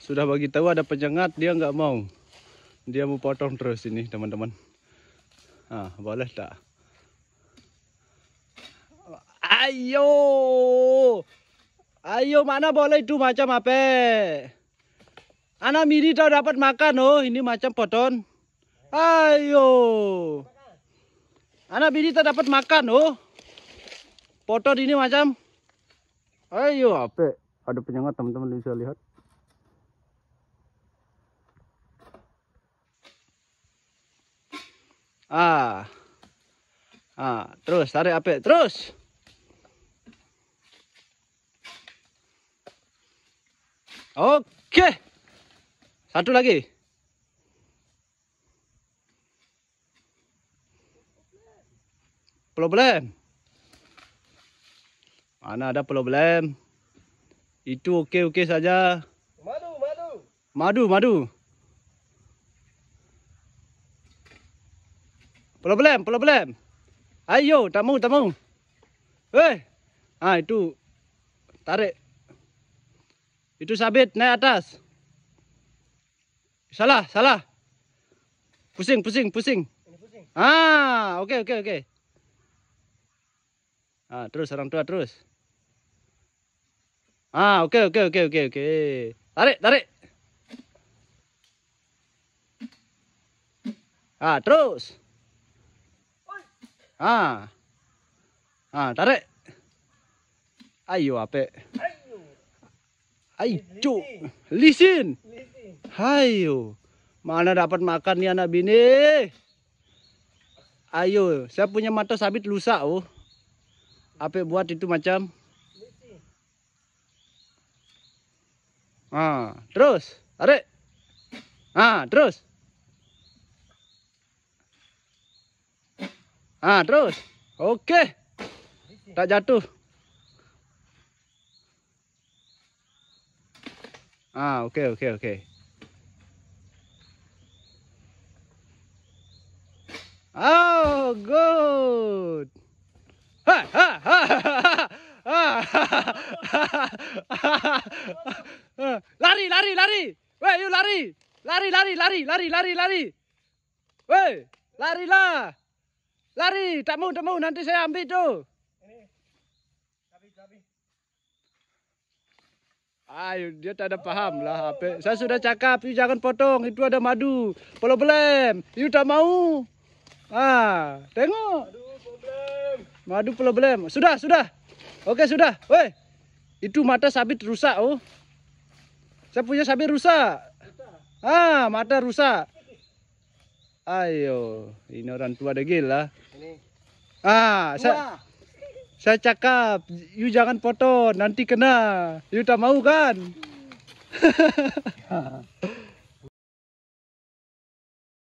Sudah bagi tahu ada penjengat dia nggak mau. Dia mau potong terus ini, teman-teman. Ah, boleh tak? Ayo. Ayo, mana boleh itu macam apa? Anak mini tahu dapat makan, oh. Ini macam poton. Ayo. Anak mini tahu dapat makan, oh. Poton ini macam. Ayo, apa? ada penyengat teman-teman bisa lihat ah ah terus tarik ape terus oke satu lagi problem mana ada problem Itu okey-okey saja. Madu, madu. Madu, madu. Problem, problem. Ayo, tak mau, tak mau. Eh. Ha, itu. Tarik. Itu sabit naik atas. Salah, salah. Pusing, pusing, pusing. Ah pusing. Ha, okey, okey, okey. Ha, terus, orang tua Terus. Ah, oke okay, oke okay, oke okay, oke oke. Tarik, tarik. Ah, terus. Ah. Ah, tarik. Ayo, ape. Ayo. Lisin. Ayo. Mana dapat makan nih anak bini? Ayo, saya punya mata sabit lusa oh. ape buat itu macam? Ah, terus, tarik. Ah, terus. Ah, terus. Oke. Tak jatuh. Ah, oke, oke, oke. Oh, good. lari lari lari weh yuk lari lari lari lari lari lari lari weh lari lah lari tak mau tak mau nanti saya ambil itu Ayo dia tak ada paham lah HP. Saya sudah cakap, you jangan potong, itu ada madu. Problem, you tak mau. Ah, tengok. Madu problem. Madu Sudah, sudah. Oke, sudah. Woi. Itu mata sabit rusak oh. Saya punya sapi rusak. Ah, mata rusak. Ayo, ini orang tua degil lah. Ah, saya saya cakap, you jangan potong, nanti kena. You tak mau kan?